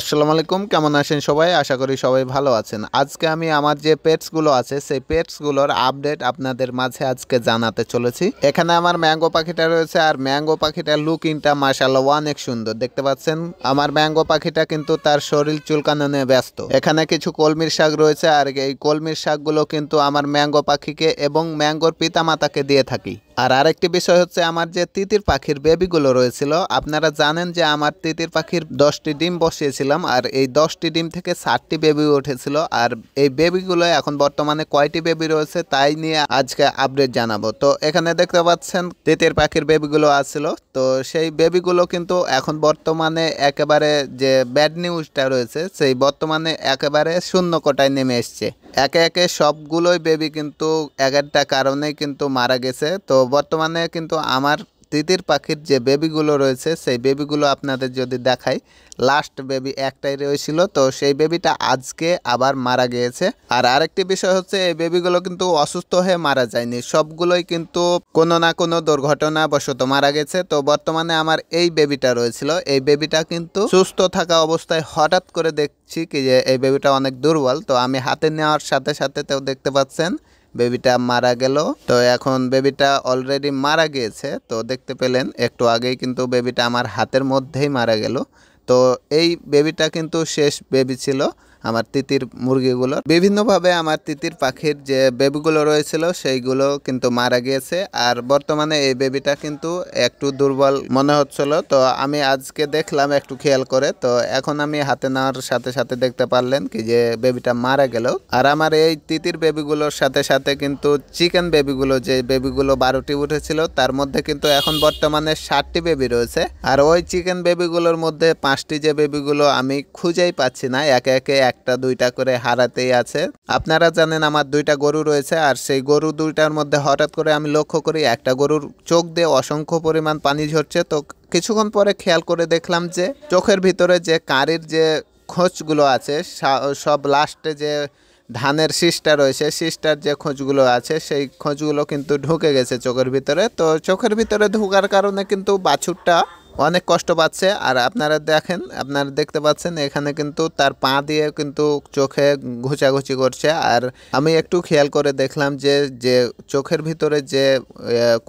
আসসালামু আলাইকুম কেমন আছেন সবাই আশা করি সবাই ভালো আছেন আজকে আমি আমার যে পেটসগুলো আছে সেই পেটসগুলোর আপডেট আপনাদের মাঝে আজকে জানাতে চলেছি এখানে আমার ম্যাঙ্গো পাখিটা রয়েছে আর ম্যাঙ্গো পাখিটার লুকিংটা মাসাল্লাহ অনেক সুন্দর দেখতে পাচ্ছেন আমার ম্যাঙ্গো পাখিটা কিন্তু তার শরীর চুলকানো নিয়ে ব্যস্ত এখানে কিছু কলমির শাক রয়েছে আর এই কলমির শাকগুলো কিন্তু আমার ম্যাঙ্গো পাখিকে এবং ম্যাঙ্গোর পিতামাতাকে দিয়ে থাকি আর আরেকটি বিষয় হচ্ছে আমার যে তিতির পাখির বেবিগুলো রয়েছিল আপনারা জানেন যে আমার তিতির পাখির দশটি ডিম বসিয়েছিল করেছিলাম আর এই দশটি ডিম থেকে ষাটটি বেবি উঠেছিল আর এই বেবিগুলো এখন বর্তমানে কয়টি বেবি রয়েছে তাই নিয়ে আজকে আপডেট জানাবো তো এখানে দেখতে পাচ্ছেন তেতের পাখির বেবিগুলো আসছিলো তো সেই বেবিগুলো কিন্তু এখন বর্তমানে একেবারে যে ব্যাড নিউজটা রয়েছে সেই বর্তমানে একেবারে শূন্য কোটায় নেমে এসছে একে একে সবগুলোই বেবি কিন্তু এক একটা কারণে কিন্তু মারা গেছে তো বর্তমানে কিন্তু আমার তিতির পাখির যে বেবিগুলো রয়েছে সেই বেবিগুলো আপনাদের যদি দেখাই লাস্ট বেবি একটাই রয়েছিল তো সেই বেবিটা আজকে আবার মারা গিয়েছে আর আরেকটি বিষয় হচ্ছে এই বেবিগুলো কিন্তু অসুস্থ হয়ে মারা যায়নি সবগুলোই কিন্তু কোনো না কোনো দুর্ঘটনা বশত মারা গেছে তো বর্তমানে আমার এই বেবিটা রয়েছিল এই বেবিটা কিন্তু সুস্থ থাকা অবস্থায় হঠাৎ করে দেখছি কি যে এই বেবিটা অনেক দুর্বল তো আমি হাতে নেওয়ার সাথে সাথে তো দেখতে পাচ্ছেন বেবিটা মারা গেল তো এখন বেবিটা অলরেডি মারা গিয়েছে তো দেখতে পেলেন একটু আগেই কিন্তু বেবিটা আমার হাতের মধ্যেই মারা গেল তো এই বেবিটা কিন্তু শেষ বেবি ছিল আমার তিতির মুরগিগুলোর বিভিন্নভাবে আমার তিতির পাখির যে বেবিগুলো রয়েছিল সেইগুলো কিন্তু মারা গিয়েছে আর বর্তমানে এই বেবিটা কিন্তু একটু দুর্বল মনে হচ্ছিল তো আমি আজকে দেখলাম একটু খেয়াল করে তো এখন আমি হাতে নেওয়ার সাথে সাথে দেখতে পারলেন কি যে বেবিটা মারা গেল আর আমার এই তিতির বেবিগুলোর সাথে সাথে কিন্তু চিকেন বেবিগুলো যে বেবিগুলো বারোটি উঠেছিল তার মধ্যে কিন্তু এখন বর্তমানে ষাটটি বেবি রয়েছে আর ওই চিকেন বেবিগুলোর মধ্যে পাঁচটি যে বেবিগুলো আমি খুঁজেই পাচ্ছি না একে একে এক একটা দুইটা করে হারাতেই আছে আপনারা জানেন আমার দুইটা গরু রয়েছে আর সেই গরু দুইটার মধ্যে হঠাৎ করে আমি লক্ষ্য করি একটা গরুর চোখ দিয়ে অসংখ্য পরিমাণ পানি ঝরছে তো কিছুক্ষণ পরে খেয়াল করে দেখলাম যে চোখের ভিতরে যে কাঁড়ির যে খোঁজগুলো আছে সব লাস্টে যে ধানের শীষটা রয়েছে শীষটার যে খোঁজগুলো আছে সেই খোঁজগুলো কিন্তু ঢুকে গেছে চোখের ভিতরে তো চোখের ভিতরে ঢুকার কারণে কিন্তু বাছুরটা অনেক কষ্ট পাচ্ছে আর আপনারা দেখেন আপনারা দেখতে পাচ্ছেন এখানে কিন্তু তার পা দিয়ে কিন্তু চোখে ঘুচাঘুচি করছে আর আমি একটু খেয়াল করে দেখলাম যে যে চোখের ভিতরে যে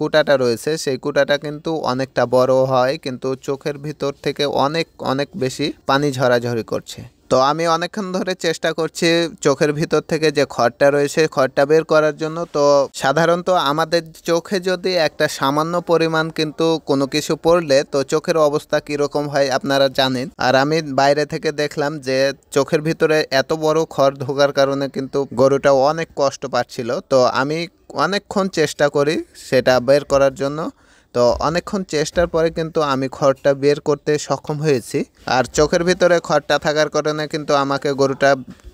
কুটাটা রয়েছে সেই কুটাটা কিন্তু অনেকটা বড় হয় কিন্তু চোখের ভিতর থেকে অনেক অনেক বেশি পানি ঝরাঝরি করছে তো আমি অনেকক্ষণ ধরে চেষ্টা করছি চোখের ভিতর থেকে যে খড়টা রয়েছে খড়টা বের করার জন্য তো সাধারণত আমাদের চোখে যদি একটা সামান্য পরিমাণ কিন্তু কোনো কিছু পড়লে তো চোখের অবস্থা কীরকম হয় আপনারা জানেন আর আমি বাইরে থেকে দেখলাম যে চোখের ভিতরে এত বড় খড় ঢোকার কারণে কিন্তু গরুটা অনেক কষ্ট পাচ্ছিল তো আমি অনেকক্ষণ চেষ্টা করি সেটা বের করার জন্য তো অনেকক্ষণ চেষ্টার পরে কিন্তু আমি খড়টা বের করতে সক্ষম হয়েছি আর চোখের ভিতরে খড়টা থাকার কারণে কিন্তু আমাকে গরুটা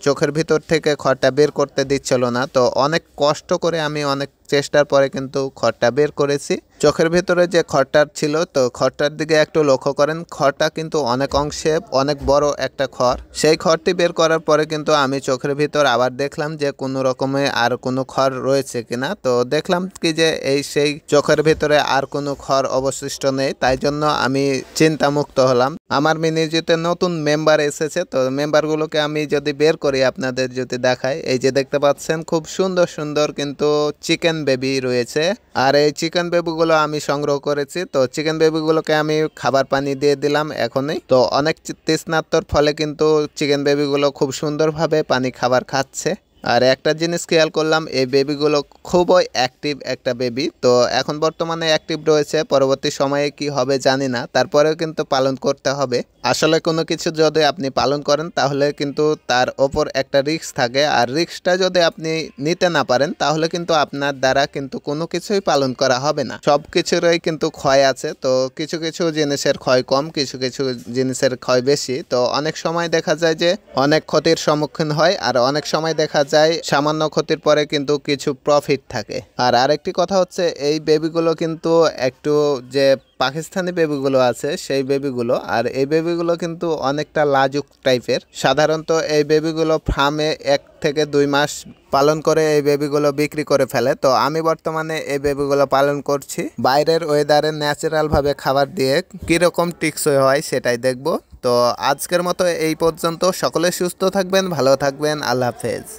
চোখের ভিতর থেকে খড়টা বের করতে দিচ্ছিল না তো অনেক কষ্ট করে আমি অনেক চেষ্টার পরে কিন্তু খড়টা বের করেছি চোখের ভেতরে যে খড়টার ছিল তো খড়টার দিকে একটু লক্ষ্য করেন খড়টা কিন্তু অনেক অংশে অনেক বড় একটা খড় সেই খড়টি বের করার পরে কিন্তু আমি চোখের ভিতর আবার দেখলাম যে কোনো রকমে আর কোনো খড় রয়েছে কিনা তো দেখলাম কি যে এই সেই চোখের ভিতরে আর কোনো খড় অবশিষ্ট নেই তাই জন্য আমি চিন্তামুক্ত হলাম আমার মিনিজিতে নতুন মেম্বার এসেছে তো মেম্বারগুলোকে আমি যদি বের করি আপনাদের যদি দেখাই এই যে দেখতে পাচ্ছেন খুব সুন্দর সুন্দর কিন্তু চিকেন চিকেন বেবি রয়েছে আর এই চিকেন বেবিগুলো আমি সংগ্রহ করেছি তো চিকেন বেবিগুলোকে আমি খাবার পানি দিয়ে দিলাম এখনই তো অনেক তৃষ্ণাত্তর ফলে কিন্তু চিকেন বেবিগুলো খুব সুন্দরভাবে পানি খাবার খাচ্ছে আর একটা জিনিস খেয়াল করলাম এই বেবিগুলো খুবই অ্যাক্টিভ একটা বেবি তো এখন বর্তমানে অ্যাক্টিভ রয়েছে পরবর্তী সময়ে কি হবে জানি না তারপরেও কিন্তু পালন করতে হবে আসলে কোনো কিছু যদি আপনি পালন করেন তাহলে কিন্তু তার ওপর একটা রিক্স থাকে আর রিক্সটা যদি আপনি নিতে না পারেন তাহলে কিন্তু আপনার দ্বারা কিন্তু কোনো কিছুই পালন করা হবে না সব কিছুরই কিন্তু ক্ষয় আছে তো কিছু কিছু জিনিসের ক্ষয় কম কিছু কিছু জিনিসের ক্ষয় বেশি তো অনেক সময় দেখা যায় যে অনেক ক্ষতির সম্মুখীন হয় আর অনেক সময় দেখা যায় সামান্য ক্ষতির পরে কিন্তু কিছু প্রফিট থাকে আর আরেকটি কথা হচ্ছে এই বেবিগুলো কিন্তু একটু যে পাকিস্তানি বেবিগুলো আছে সেই বেবিগুলো আর এই বেবিগুলো কিন্তু অনেকটা লাজুক টাইপের সাধারণত এই বেবিগুলো ফার্মে এক থেকে দুই মাস পালন করে এই বেবিগুলো বিক্রি করে ফেলে তো আমি বর্তমানে এই বেবিগুলো পালন করছি বাইরের ওয়েদারে ন্যাচারালভাবে খাবার দিয়ে কীরকম টিকসই হয় সেটাই দেখব তো আজকের মতো এই পর্যন্ত সকলে সুস্থ থাকবেন ভালো থাকবেন আল্লাহ হাফেজ